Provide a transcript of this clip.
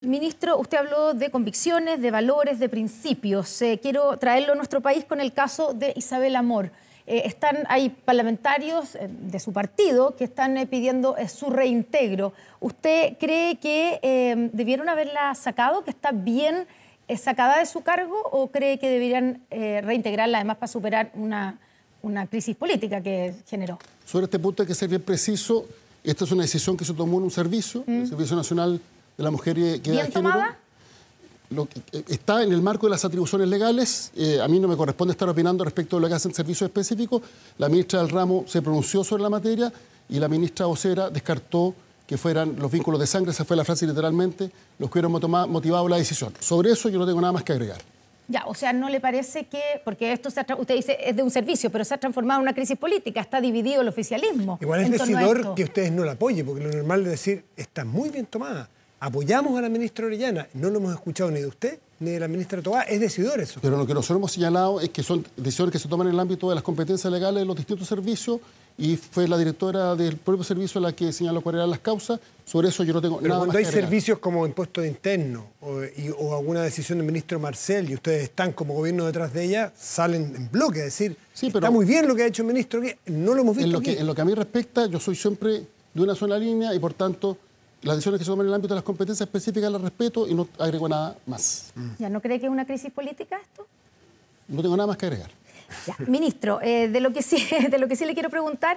Ministro, usted habló de convicciones, de valores, de principios. Eh, quiero traerlo a nuestro país con el caso de Isabel Amor. Eh, están, hay parlamentarios eh, de su partido que están pidiendo su reintegro. ¿Usted cree que debieron haberla sacado, que está bien sacada de su cargo, o cree que deberían reintegrarla además para superar una, una crisis política que generó? Sobre este punto hay que ser bien preciso. Esta es una decisión que se tomó en un servicio, el mm. Servicio Nacional de la mujer eh, que ¿Bien tomada? Eh, está en el marco de las atribuciones legales. Eh, a mí no me corresponde estar opinando respecto de lo que hacen servicios específicos. La ministra del ramo se pronunció sobre la materia y la ministra vocera descartó que fueran los vínculos de sangre, esa fue la frase literalmente, los que hubieran motivado la decisión. Sobre eso yo no tengo nada más que agregar. Ya, o sea, no le parece que, porque esto usted dice es de un servicio, pero se ha transformado en una crisis política, está dividido el oficialismo. Igual es decidor que ustedes no la apoyen, porque lo normal es decir, está muy bien tomada apoyamos a la ministra Orellana. No lo hemos escuchado ni de usted ni de la ministra Tobá. Es decidor eso. Pero lo que nosotros hemos señalado es que son decisiones que se toman en el ámbito de las competencias legales de los distintos servicios y fue la directora del propio servicio la que señaló cuáles eran las causas. Sobre eso yo no tengo cuando hay servicios como impuesto interno o, alguna decisión del ministro Marcel y ustedes están como gobierno detrás de ella, salen en bloque a decir, sí, pero está muy bien lo que ha hecho el ministro, no lo hemos visto. en lo que a mí respecta, yo soy siempre de una sola línea y por tanto las decisiones que se toman en el ámbito de las competencias específicas las respeto y no agrego nada más. ¿Ya no cree que es una crisis política esto? No tengo nada más que agregar. ministro, eh, de, lo que sí, de lo que sí le quiero preguntar